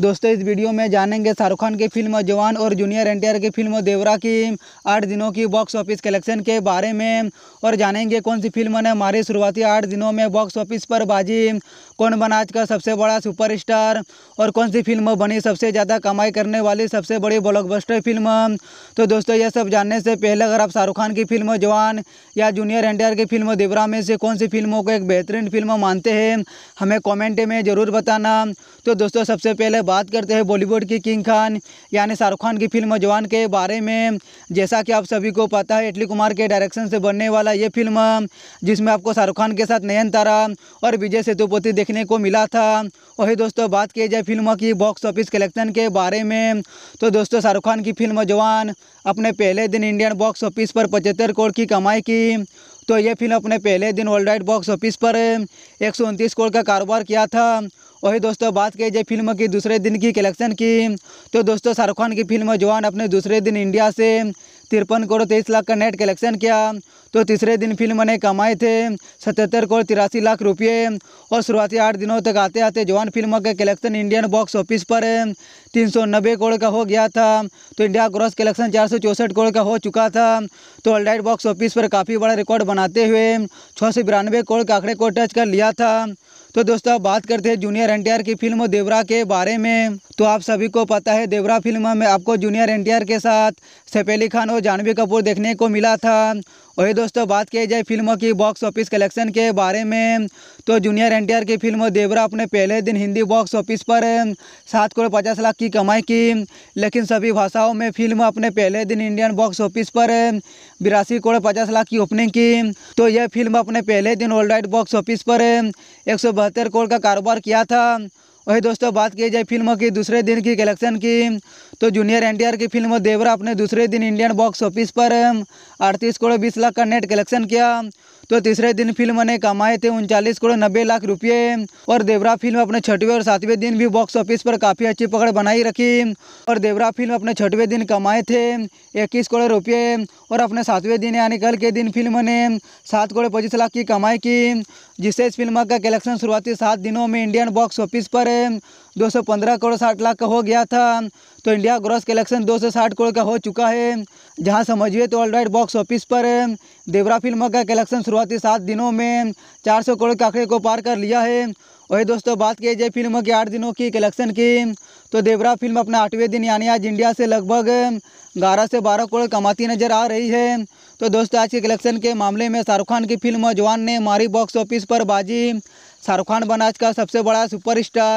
दोस्तों इस वीडियो में जानेंगे शाहरुख खान की फिल्म जवान और जूनियर एन की फिल्म देवरा की आठ दिनों की बॉक्स ऑफिस कलेक्शन के बारे में और जानेंगे कौन सी फिल्म ने हमारे शुरुआती आठ दिनों में बॉक्स ऑफिस पर बाजी कौन बना आज का सबसे बड़ा सुपरस्टार और कौन सी फिल्म बनी सबसे ज़्यादा कमाई करने वाली सबसे बड़ी ब्लॉकबस्टर फिल्म तो दोस्तों यह सब जानने से पहले अगर आप शाहरुख खान की फिल्म जवान या जूनियर एनटीआर की फिल्म देवरा में से कौन सी फिल्मों को एक बेहतरीन फिल्म मानते हैं हमें कॉमेंट में ज़रूर बताना तो दोस्तों सबसे पहले बात करते हैं बॉलीवुड की किंग खान यानी शाहरुख खान की फिल्म जवान के बारे में जैसा कि आप सभी को पता है इटली कुमार के डायरेक्शन से बनने वाला ये फिल्म जिसमें आपको शाहरुख खान के साथ नयनतारा और विजय सेतुपति देखने को मिला था वही दोस्तों बात की जाए फिल्म की बॉक्स ऑफिस कलेक्शन के बारे में तो दोस्तों शाहरुख खान की फिल्म जवान अपने पहले दिन इंडियन बॉक्स ऑफिस पर पचहत्तर करोड़ की कमाई की तो यह फिल्म अपने पहले दिन वर्ल्ड वाइड बॉक्स ऑफिस पर एक करोड़ का कारोबार किया था वही दोस्तों बात की जाए फिल्म की दूसरे दिन की कलेक्शन की तो दोस्तों शाहरुख खान की फिल्म जवान अपने दूसरे दिन इंडिया से तिरपन करोड़ तेईस लाख का नेट कलेक्शन किया तो तीसरे दिन फिल्म ने कमाए थे सतहत्तर करोड़ तिरासी लाख रुपये और शुरुआती आठ दिनों तक आते आते जवान फिल्मों का कलेक्शन इंडियन बॉक्स ऑफिस पर तीन सौ नब्बे करोड़ का हो गया था तो इंडिया ग्रॉस कलेक्शन चार सौ चौंसठ करोड़ का हो चुका था तो ऑलराइट बॉक्स ऑफिस पर काफ़ी बड़ा रिकॉर्ड बनाते हुए छः सौ बिरानवे करोड़ का आंकड़े को टच कर लिया था तो दोस्तों बात करते हैं जूनियर एन की फिल्म देवरा के बारे में तो आप सभी को पता है देवरा फिल्म में आपको जूनियर एन के साथ सैफ अली खान और जानवी कपूर देखने को मिला था वही दोस्तों बात की जाए फिल्मों की बॉक्स ऑफिस कलेक्शन के बारे में तो जूनियर एन की फिल्म देवरा अपने पहले दिन हिंदी बॉक्स ऑफिस पर सात करोड़ पचास लाख की कमाई की लेकिन सभी भाषाओं में फिल्म अपने पहले दिन इंडियन बॉक्स ऑफिस पर बिरासी करोड़ पचास लाख की ओपनिंग की तो यह फिल्म अपने पहले दिन वर्ल्ड बॉक्स ऑफिस पर एक करोड़ का कारोबार किया था वही दोस्तों बात की जाए फिल्म की दूसरे दिन की कलेक्शन की तो जूनियर एन की फिल्म देवरा अपने दूसरे दिन इंडियन बॉक्स ऑफिस पर अड़तीस करोड़ बीस लाख का नेट कलेक्शन किया तो तीसरे दिन फिल्म ने कमाए थे उनचालीस करोड़ नब्बे लाख रुपये और देवरा फिल्म अपने छठवें और सातवें दिन भी बॉक्स ऑफिस पर काफ़ी अच्छी पकड़ बनाई रखी और देवरा फिल्म अपने छठवें दिन कमाए थे इक्कीस करोड़ रुपये और अपने सातवें दिन यानी कल के दिन फिल्म ने सात करोड़ पच्चीस लाख की कमाई की जिससे इस फिल्म का कलेक्शन शुरुआती सात दिनों में इंडियन बॉक्स ऑफिस पर दो करोड़ साठ लाख का हो गया था तो इंडिया ग्रॉस कलेक्शन दो करोड़ का हो चुका है जहां समझिए तो वर्ल्ड राइट बॉक्स ऑफिस पर देवरा फिल्म का कलेक्शन शुरुआती सात दिनों में 400 करोड़ के आंकड़े को पार कर लिया है वही दोस्तों बात की जाए फिल्म के आठ दिनों की कलेक्शन की तो देवरा फिल्म अपना आठवें दिन यानी आज इंडिया से लगभग ग्यारह से बारह करोड़ कमाती नज़र आ रही है तो दोस्तों आज के कलेक्शन के मामले में शाहरुख खान की फिल्म जवान ने मारी बॉक्स ऑफिस पर बाजी शाहरुख खान बना आज का सबसे बड़ा सुपरस्टार